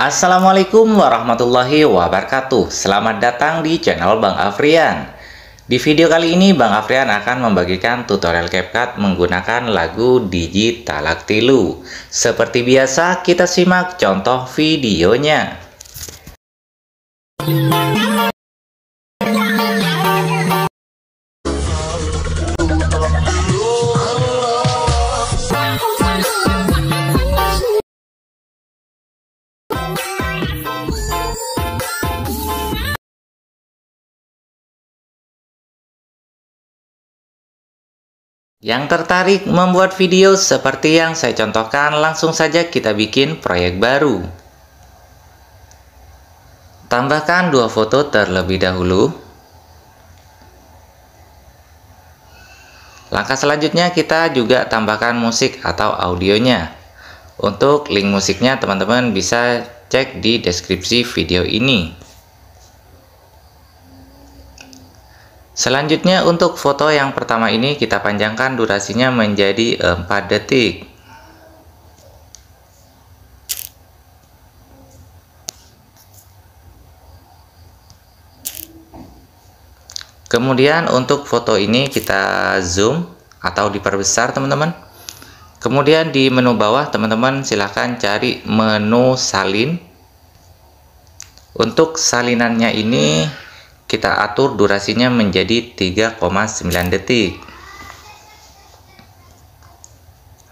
Assalamualaikum warahmatullahi wabarakatuh Selamat datang di channel Bang Afrian Di video kali ini Bang Afrian akan membagikan tutorial CapCut menggunakan lagu Digitalak Tilu Seperti biasa kita simak contoh videonya Yang tertarik membuat video seperti yang saya contohkan, langsung saja kita bikin proyek baru. Tambahkan dua foto terlebih dahulu. Langkah selanjutnya kita juga tambahkan musik atau audionya. Untuk link musiknya teman-teman bisa cek di deskripsi video ini. Selanjutnya untuk foto yang pertama ini kita panjangkan durasinya menjadi 4 detik. Kemudian untuk foto ini kita zoom atau diperbesar teman-teman. Kemudian di menu bawah teman-teman silahkan cari menu salin. Untuk salinannya ini kita atur durasinya menjadi 3,9 detik.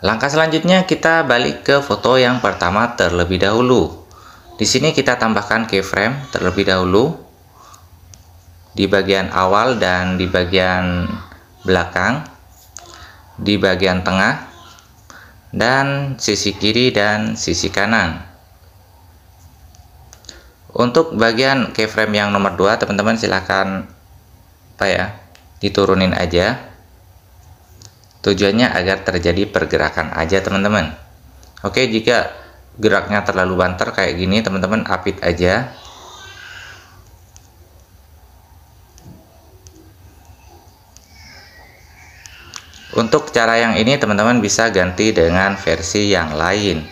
Langkah selanjutnya kita balik ke foto yang pertama terlebih dahulu. Di sini kita tambahkan keyframe terlebih dahulu di bagian awal dan di bagian belakang, di bagian tengah, dan sisi kiri dan sisi kanan untuk bagian keyframe yang nomor 2 teman-teman silahkan apa ya diturunin aja tujuannya agar terjadi pergerakan aja teman-teman oke jika geraknya terlalu banter kayak gini teman-teman apit aja Untuk cara yang ini teman-teman bisa ganti dengan versi yang lain.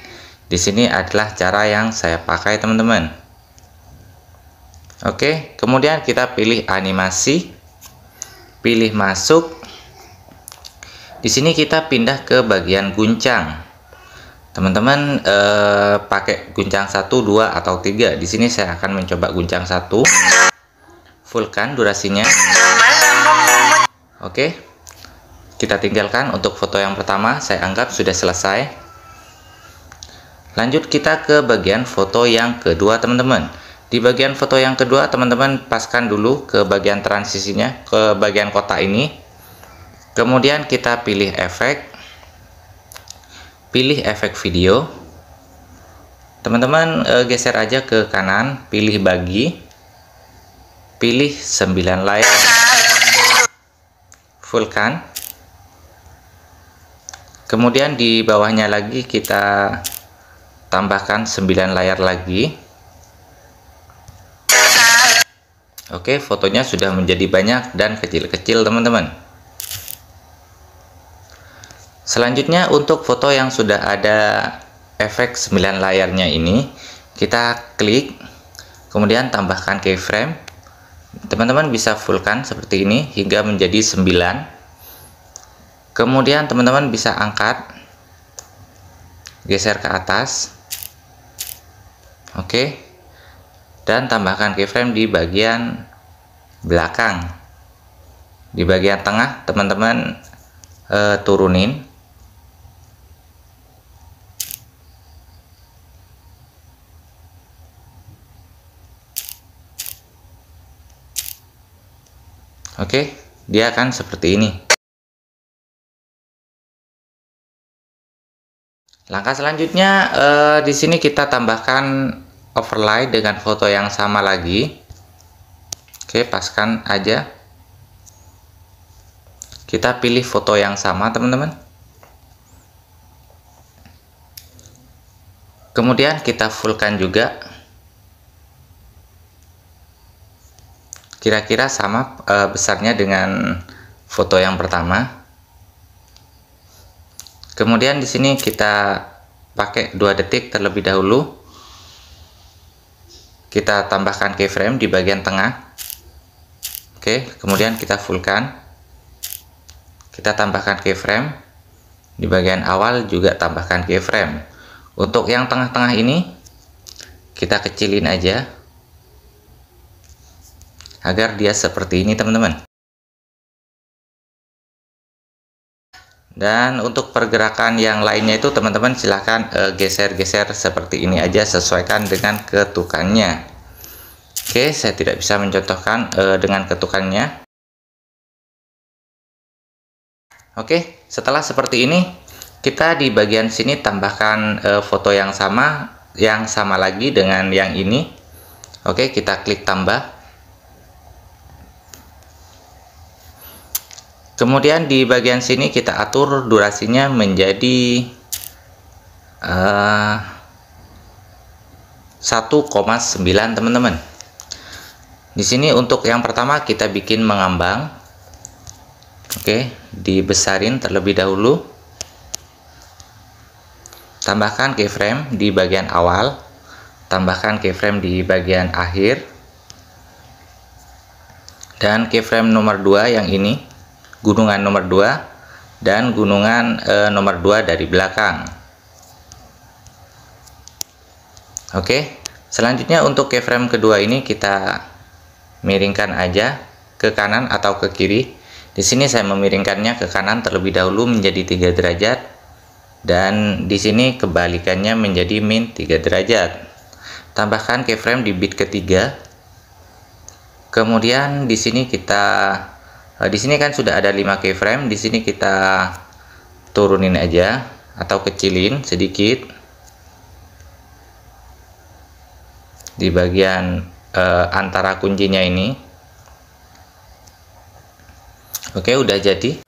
Di sini adalah cara yang saya pakai teman-teman. Oke, kemudian kita pilih animasi, pilih masuk. Di sini kita pindah ke bagian guncang. Teman-teman eh, pakai guncang 1, 2 atau 3. Di sini saya akan mencoba guncang 1. Fullkan durasinya. Oke. Kita tinggalkan untuk foto yang pertama, saya anggap sudah selesai. Lanjut kita ke bagian foto yang kedua, teman-teman di bagian foto yang kedua, teman-teman paskan dulu ke bagian transisinya, ke bagian kotak ini. Kemudian kita pilih efek, pilih efek video. Teman-teman eh, geser aja ke kanan, pilih bagi, pilih 9 layar, full kan. Kemudian di bawahnya lagi kita tambahkan 9 layar lagi Oke, fotonya sudah menjadi banyak dan kecil-kecil teman-teman. Selanjutnya untuk foto yang sudah ada efek 9 layarnya ini, kita klik, kemudian tambahkan keyframe. Teman-teman bisa fullkan seperti ini hingga menjadi 9. Kemudian teman-teman bisa angkat, geser ke atas. Oke dan tambahkan keyframe di bagian belakang di bagian tengah teman-teman e, turunin oke dia akan seperti ini langkah selanjutnya eh, di sini kita tambahkan overlay dengan foto yang sama lagi oke paskan aja kita pilih foto yang sama teman-teman kemudian kita fullkan juga kira-kira sama e, besarnya dengan foto yang pertama kemudian di sini kita pakai 2 detik terlebih dahulu kita tambahkan keyframe di bagian tengah oke kemudian kita fullkan kita tambahkan keyframe di bagian awal juga tambahkan keyframe untuk yang tengah-tengah ini kita kecilin aja agar dia seperti ini teman-teman dan untuk pergerakan yang lainnya itu teman-teman silahkan eh, geser-geser seperti ini aja sesuaikan dengan ketukannya oke saya tidak bisa mencontohkan eh, dengan ketukannya Oke, setelah seperti ini, kita di bagian sini tambahkan eh, foto yang sama, yang sama lagi dengan yang ini. Oke, kita klik tambah. kemudian di bagian sini kita atur durasinya menjadi uh, eh, 1,9 teman-teman di sini untuk yang pertama kita bikin mengambang oke dibesarin terlebih dahulu tambahkan keyframe di bagian awal tambahkan keyframe di bagian akhir dan keyframe nomor 2 yang ini gunungan nomor 2 dan gunungan e, nomor 2 dari belakang oke selanjutnya untuk keyframe kedua ini kita miringkan aja ke kanan atau ke kiri di sini saya memiringkannya ke kanan terlebih dahulu menjadi 3 derajat dan di sini kebalikannya menjadi min 3 derajat tambahkan keyframe di bit ketiga kemudian di sini kita Nah, di sini kan sudah ada 5 keyframe, di sini kita turunin aja atau kecilin sedikit. Di bagian eh, antara kuncinya ini. Oke, udah jadi.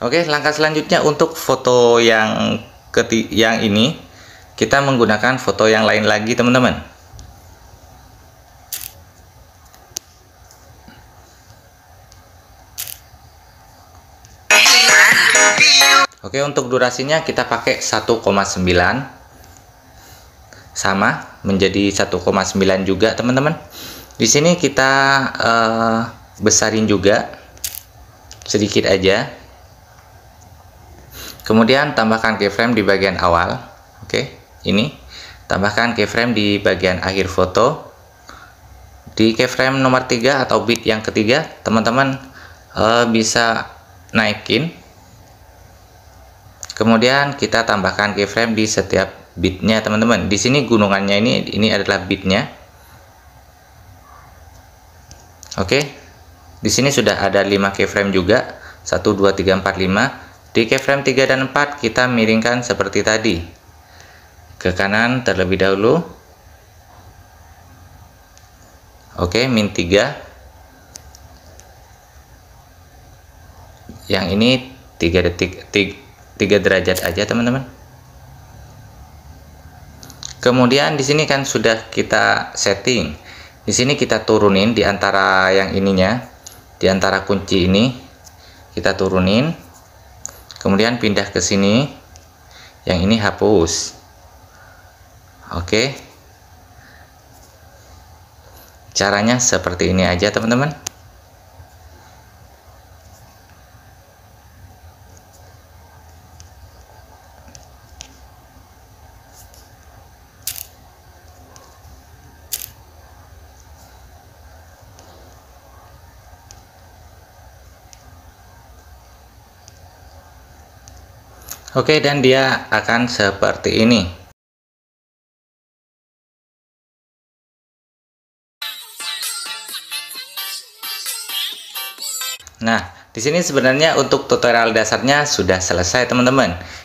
Oke, langkah selanjutnya untuk foto yang keti yang ini kita menggunakan foto yang lain lagi, teman-teman. Oke, untuk durasinya kita pakai 1,9 sama menjadi 1,9 juga, teman-teman. Di sini kita uh, besarin juga sedikit aja. Kemudian tambahkan keyframe di bagian awal. Oke, ini. Tambahkan keyframe di bagian akhir foto. Di keyframe nomor 3 atau bit yang ketiga, teman-teman uh, bisa naikin kemudian kita tambahkan keyframe di setiap bitnya teman-teman di sini gunungannya ini ini adalah bitnya oke di sini sudah ada 5 keyframe juga 1 2 3 4 5 di keyframe 3 dan 4 kita miringkan seperti tadi ke kanan terlebih dahulu oke min 3 yang ini 3 detik 3, 3 derajat aja teman-teman kemudian di sini kan sudah kita setting di sini kita turunin di antara yang ininya di antara kunci ini kita turunin kemudian pindah ke sini yang ini hapus oke caranya seperti ini aja teman-teman Oke, dan dia akan seperti ini. Nah, di sini sebenarnya untuk tutorial dasarnya sudah selesai teman-teman.